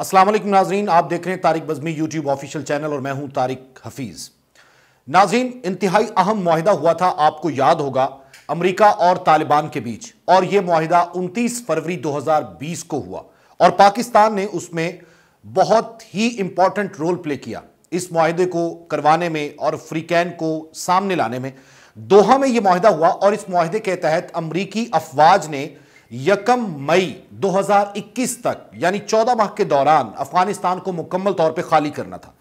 असलम नाजरीन आप देख रहे हैं Tariq Bazmi YouTube official channel और मैं हूं तारिक हफीज़ नाजरीन इंतहाई अहम माहिदा हुआ था आपको याद होगा अमरीका और तालिबान के बीच और यह माहिदा 29 फरवरी 2020 को हुआ और पाकिस्तान ने उसमें बहुत ही इंपॉर्टेंट रोल प्ले किया इस माहे को करवाने में और फ्रीकैन को सामने लाने में दोहा में यह माहिदा हुआ और इस माहे के तहत अमरीकी अफवाज ने यकम मई 2021 तक यानी 14 माह के दौरान अफगानिस्तान को मुकम्मल तौर पे खाली करना था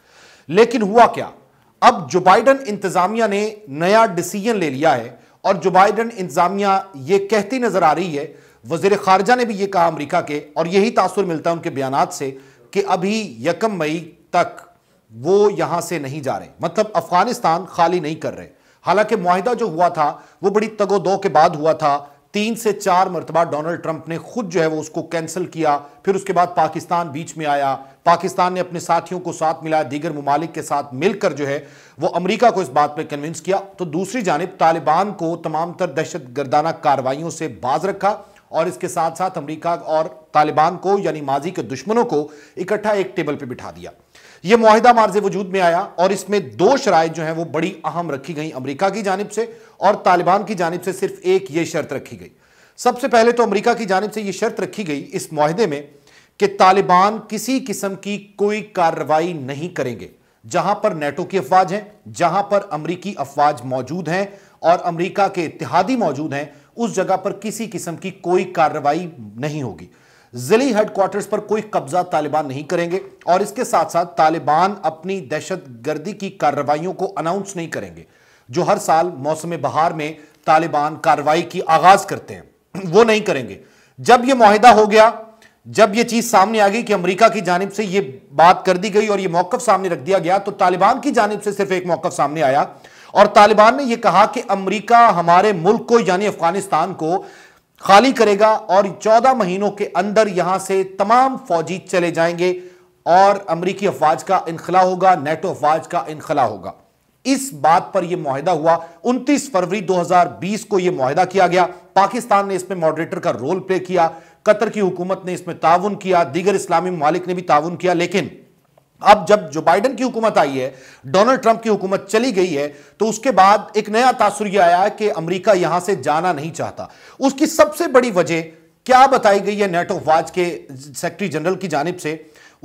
लेकिन हुआ क्या अब जो बाइडन इंतजामिया ने नया डिसीजन ले लिया है और जो बाइडन इंतजामिया ये कहती नजर आ रही है वजीर खारजा ने भी ये कहा अमरीका के और यही तासुर मिलता है उनके बयान से कि अभी यकम मई तक वो यहां से नहीं जा रहे मतलब अफगानिस्तान खाली नहीं कर रहे हालांकि माहिदा जो हुआ था वो बड़ी तगोदो के बाद हुआ था तीन से चार मरतबा डोनाल्ड ट्रंप ने खुद जो है वो उसको कैंसिल किया फिर उसके बाद पाकिस्तान बीच में आया पाकिस्तान ने अपने साथियों को साथ मिलाया दीगर ममालिक के साथ मिलकर जो है वो अमरीका को इस बात पर कन्विंस किया तो दूसरी जानब तालिबान को तमाम तर दहशत गर्दाना कार्रवाइयों से बाज रखा और इसके साथ साथ अमरीका और तालिबान को यानी माजी के दुश्मनों को इकट्ठा एक टेबल पर बिठा दिया यह माहिदा मार्ज वजूद में आया और इसमें दो शराय जो है वो बड़ी अहम रखी गई अमरीका की जानब से और तालिबान की जानब से सिर्फ एक ये शर्त रखी गई सबसे पहले तो अमरीका की जानब से यह शर्त रखी गई इस माहदे में कि तालिबान किसी किस्म की कोई कार्रवाई नहीं करेंगे जहां पर नेटो की अफवाज हैं जहां पर अमरीकी अफवाज मौजूद हैं और अमरीका के इतिहादी मौजूद हैं उस जगह पर किसी किस्म की कोई कार्रवाई नहीं होगी जिली हेडक्वार्टर्स पर कोई कब्जा तालिबान नहीं करेंगे और इसके साथ साथ तालिबान अपनी दहशतगर्दी की कार्रवाइयों को अनाउंस नहीं करेंगे जो हर साल मौसम बहार में तालिबान कार्रवाई की आगाज करते हैं वो नहीं करेंगे जब यह माहिदा हो गया जब यह चीज सामने आ गई कि अमरीका की जानब से यह बात कर दी गई और यह मौकफ सामने रख दिया गया तो तालिबान की जानब से सिर्फ एक मौकफ सामने आया और तालिबान ने यह कहा कि अमरीका हमारे मुल्क को यानी अफगानिस्तान को खाली करेगा और 14 महीनों के अंदर यहां से तमाम फौजी चले जाएंगे और अमरीकी अफवाज का इनखला होगा नेटो अफवाज का इनखला होगा इस बात पर यह माहिदा हुआ 29 फरवरी 2020 को यह माहिदा किया गया पाकिस्तान ने इसमें मॉडरेटर का रोल प्ले किया कतर की हुकूमत ने इसमें ताउन किया दीगर इस्लामी ममालिक ने भी ताउन किया लेकिन अब जब जो बाइडन की हुकूमत आई है डोनाल्ड ट्रंप की हुकूमत चली गई है तो उसके बाद एक नया तासुर यह आया कि अमेरिका यहां से जाना नहीं चाहता उसकी सबसे बड़ी वजह क्या बताई गई है नेटो वाज के सेक्रेटरी जनरल की जानब से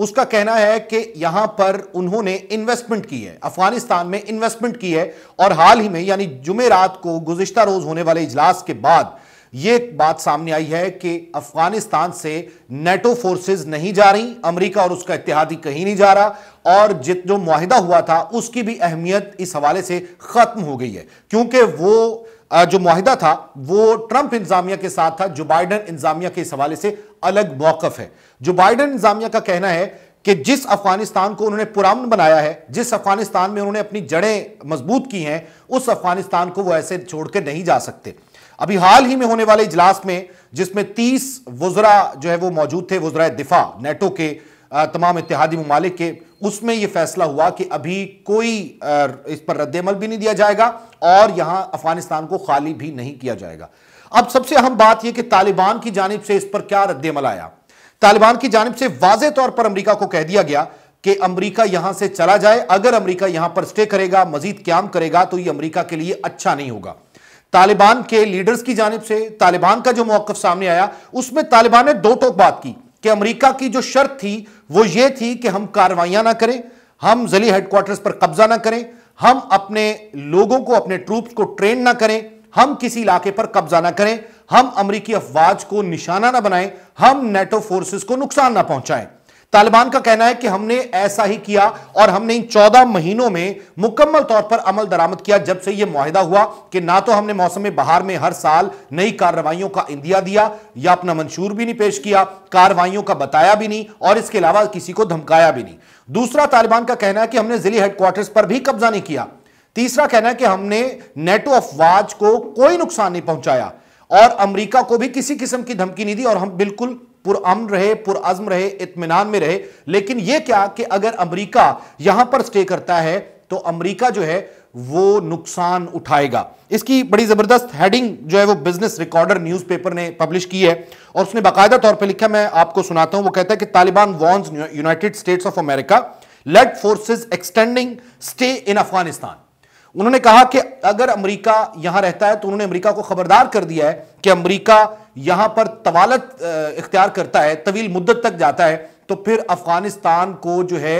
उसका कहना है कि यहां पर उन्होंने इन्वेस्टमेंट की है अफगानिस्तान में इन्वेस्टमेंट की है और हाल ही में यानी जुमे रात को गुजश्ता रोज होने वाले इजलास के बाद ये बात सामने आई है कि अफगानिस्तान से नेटो फोर्सेस नहीं जा रही अमेरिका और उसका इतिहादी कहीं नहीं जा रहा और जित जो माहिदा हुआ था उसकी भी अहमियत इस हवाले से खत्म हो गई है क्योंकि वो जो माहिदा था वो ट्रंप इंतजामिया के साथ था जो बाइडन इंतजामिया के इस हवाले से अलग मौकफ है जो बाइडन इंतजामिया का कहना है कि जिस अफगानिस्तान को उन्होंने पुरान बनाया है जिस अफगानिस्तान में उन्होंने अपनी जड़ें मजबूत की हैं उस अफगानिस्तान को वो ऐसे छोड़कर नहीं जा सकते अभी हाल ही में होने वाले इजलास में जिसमें 30 वजरा जो है वो मौजूद थे वजरा दिफा नेटो के तमाम इतिहादी ममालिक के उसमें यह फैसला हुआ कि अभी कोई इस पर रद्दमल भी नहीं दिया जाएगा और यहां अफगानिस्तान को खाली भी नहीं किया जाएगा अब सबसे अहम बात यह कि तालिबान की जानब से इस पर क्या रद्दमल आया तालिबान की जानब से वाज तौर पर अमरीका को कह दिया गया कि अमरीका यहां से चला जाए अगर अमरीका यहां पर स्टे करेगा मजीद क्याम करेगा तो ये अमरीका के लिए अच्छा नहीं होगा तालिबान के लीडर्स की जानब से तालिबान का जो मौकफ सामने आया उसमें तालिबान ने दो टोक बात की कि अमरीका की जो शर्त थी वो ये थी कि हम कार्रवाइयां ना करें हम जली हेडक्वार्टर्स पर कब्जा ना करें हम अपने लोगों को अपने ट्रूप्स को ट्रेन ना करें हम किसी इलाके पर कब्जा ना करें हम अमरीकी अफवाज को निशाना ना बनाएं हम नेटो फोर्सेस को नुकसान ना पहुंचाएं तालिबान का कहना है कि हमने ऐसा ही किया और हमने इन चौदह महीनों में मुकम्मल तौर पर अमल दरामद किया जब से यह माहिदा हुआ कि ना तो हमने मौसम बहार में हर साल नई कार्रवाइयों का इंदिया दिया या अपना मंशूर भी नहीं पेश किया कार्रवाइयों का बताया भी नहीं और इसके अलावा किसी को धमकाया भी नहीं दूसरा तालिबान का कहना है कि हमने जिले हेडक्वार्टर्स पर भी कब्जा नहीं किया तीसरा कहना है कि हमने नेटो अफवाज को कोई नुकसान नहीं पहुंचाया और अमेरिका को भी किसी किस्म की धमकी नहीं दी और हम बिल्कुल पुरअमन रहे पुरअज़म रहे इतमान में रहे लेकिन यह क्या कि अगर अमरीका यहां पर स्टे करता है तो अमरीका जो है वो नुकसान उठाएगा इसकी बड़ी जबरदस्त हेडिंग जो है वो बिजनेस रिकॉर्डर न्यूज़पेपर ने पब्लिश की है और उसने बाकायदा तौर पर लिखा मैं आपको सुनाता हूं वो कहता है कि Taliban warns United States of America let forces extending stay in Afghanistan उन्होंने कहा कि अगर अमरीका यहां रहता है तो उन्होंने अमरीका को खबरदार कर दिया है कि अमरीका यहां पर तवालत इख्तियार करता है तवील मुद्दत तक जाता है तो फिर अफगानिस्तान को जो है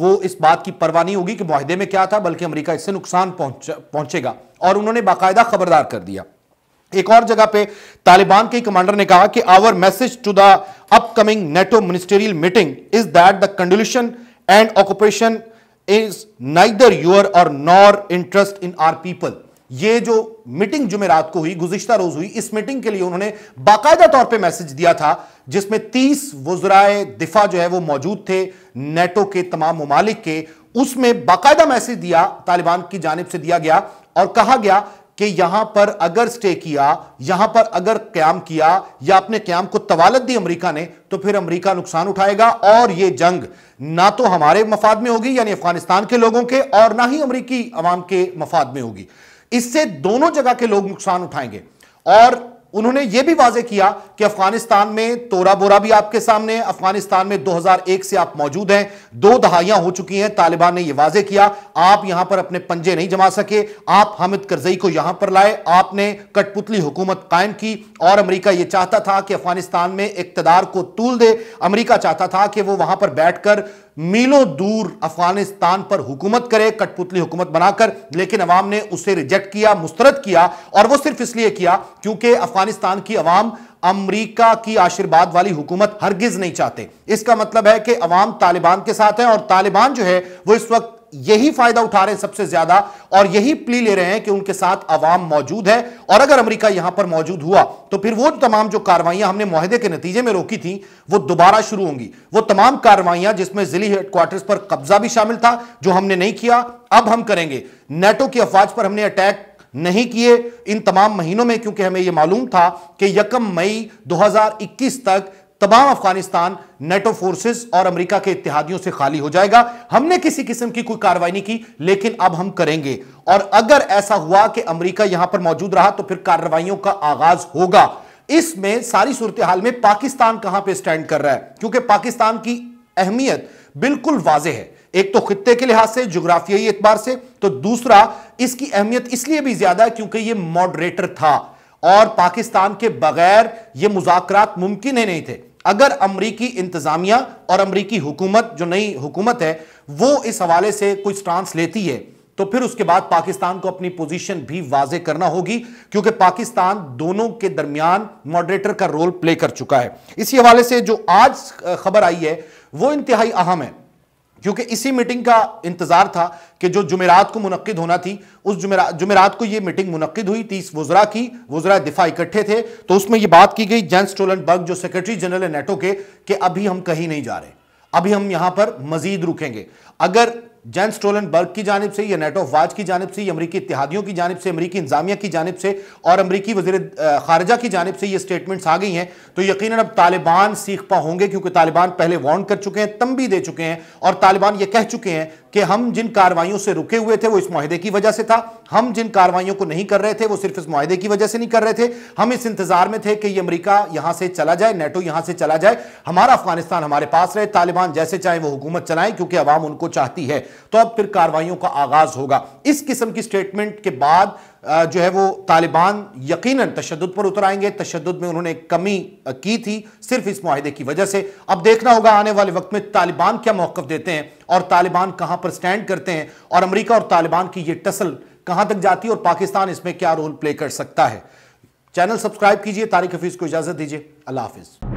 वो इस बात की परवाह नहीं होगी कि माहदे में क्या था बल्कि अमरीका इससे नुकसान पहुंच पहुंचेगा और उन्होंने बाकायदा खबरदार कर दिया एक और जगह पे तालिबान के कमांडर ने कहा कि our message to the upcoming NATO ministerial meeting is that the continuation and occupation is neither your or nor interest in our people ये जो मीटिंग जुमेरात को हुई गुजश्ता रोज हुई इस मीटिंग के लिए उन्होंने बाकायदा तौर पे मैसेज दिया था जिसमें 30 वजराए दिफा जो है वो मौजूद थे नेटो के तमाम ममालिक के उसमें बाकायदा मैसेज दिया तालिबान की जानब से दिया गया और कहा गया कि यहां पर अगर स्टे किया यहां पर अगर क्याम किया या अपने क्याम को तवालत दी अमरीका ने तो फिर अमरीका नुकसान उठाएगा और यह जंग ना तो हमारे मफाद में होगी यानी अफगानिस्तान के लोगों के और ना ही अमरीकी अवाम के मफाद में होगी इससे दोनों जगह के लोग नुकसान उठाएंगे और उन्होंने यह भी वाजे किया कि अफगानिस्तान में तोरा बोरा भी आपके सामने अफगानिस्तान में 2001 से आप मौजूद हैं दो दहाइयां हो चुकी हैं तालिबान ने यह वाजे किया आप यहां पर अपने पंजे नहीं जमा सके आप हामिद करजई को यहां पर लाए आपने कठपुतली हुकूमत कायम की और अमरीका यह चाहता था कि अफगानिस्तान में इकतदार को तूल दे अमरीका चाहता था कि वह वहां पर बैठकर मीलों दूर अफगानिस्तान पर हुकूमत करे कठपुतली हुकूमत बनाकर लेकिन अवाम ने उसे रिजेक्ट किया मुस्तरद किया और वो सिर्फ इसलिए किया क्योंकि अफगानिस्तान की अवाम अमरीका की आशीर्वाद वाली हुकूमत हरगिज नहीं चाहते इसका मतलब है कि अवाम तालिबान के साथ है और तालिबान जो है वो इस वक्त यही फायदा उठा रहे हैं सबसे ज्यादा और यही प्ली ले रहे हैं कि उनके साथ अवाम मौजूद है और अगर अमेरिका यहां पर मौजूद हुआ तो फिर वो तमाम जो कार्रवाइयां हमने माहदे के नतीजे में रोकी थी वो दोबारा शुरू होंगी वो तमाम कार्रवाइयां जिसमें जिली हेडक्वार्टर्स पर कब्जा भी शामिल था जो हमने नहीं किया अब हम करेंगे नेटो की अफवाज पर हमने अटैक नहीं किए इन तमाम महीनों में क्योंकि हमें यह मालूम था कि यकम मई 2021 तक तमाम अफगानिस्तान नेटो फोर्सेस और अमेरिका के इतिहादियों से खाली हो जाएगा हमने किसी किस्म की कोई कार्रवाई नहीं की लेकिन अब हम करेंगे और अगर ऐसा हुआ कि अमेरिका यहां पर मौजूद रहा तो फिर कार्रवाइयों का आगाज होगा इसमें सारी सूरत हाल में पाकिस्तान कहां पर स्टैंड कर रहा है क्योंकि पाकिस्तान की अहमियत बिल्कुल वाजह है एक तो खत्ते के लिहाज से जोग्राफियाई एतबार से तो दूसरा इसकी अहमियत इसलिए भी ज्यादा है क्योंकि यह मॉडरेटर था और पाकिस्तान के बगैर यह मुजाकरात मुमकिन ही नहीं थे अगर अमरीकी इंतजामिया और अमरीकी हुकूमत जो नई हुकूमत है वो इस हवाले से कोई स्टांस लेती है तो फिर उसके बाद पाकिस्तान को अपनी पोजीशन भी वाजे करना होगी क्योंकि पाकिस्तान दोनों के दरमियान मॉडरेटर का रोल प्ले कर चुका है इसी हवाले से जो आज खबर आई है वो इंतहाई अहम है क्योंकि इसी मीटिंग का इंतजार था कि जो जुमेरात को मुनद होना थी उस जुमेरा जुमेरात को यह मीटिंग मुनद हुई तीस वजरा की वजरा दिफा इकट्ठे थे तो उसमें यह बात की गई जैन बर्ग जो सेक्रेटरी जनरल है नेटो के कि अभी हम कहीं नहीं जा रहे अभी हम यहां पर मजीद रुकेंगे अगर जैन स्टोलनबर्ग की जानब से या नेटो अफवाज की जानब से या अमरीकी इतिहादियों की जानब से अमरीकी इंजामिया की जानब से और अमरीकी वजीर खारजा की जानब से ये स्टेटमेंट्स आ गई हैं तो यकीन अब तालिबान सीख पा होंगे क्योंकि तालिबान पहले वॉन्ट कर चुके हैं तम भी दे चुके हैं और तालिबान ये कह चुके हैं कि हम जिन कार्रवाइयों से रुके हुए थे वो इस माहदे की वजह से था हम जिन कार्रवाइयों को नहीं कर रहे थे वो सिर्फ इस माहदे की वजह से नहीं कर रहे थे हम इस इंतजार में थे कि ये अमरीका यहां से चला जाए नेटो यहां से चला जाए हमारा अफगानिस्तान हमारे पास रहे तालिबान जैसे चाहे वो हुकूमत चलाएं क्योंकि आवाम उनको चाहती है तो अब फिर कार्रवाइयों का आगाज होगा इस किस्म की स्टेटमेंट के बाद जो है वो तालिबान यकीनन तशद पर उतर आएंगे तशद में उन्होंने कमी की थी सिर्फ इस माहे की वजह से अब देखना होगा आने वाले वक्त में तालिबान क्या मौकफ देते हैं और तालिबान कहां पर स्टैंड करते हैं और अमरीका और तालिबान की यह टसल कहां तक जाती है और पाकिस्तान इसमें क्या रोल प्ले कर सकता है चैनल सब्सक्राइब कीजिए तारिक हफीज़ को इजाज़त दीजिए अल्लाह हाफिज़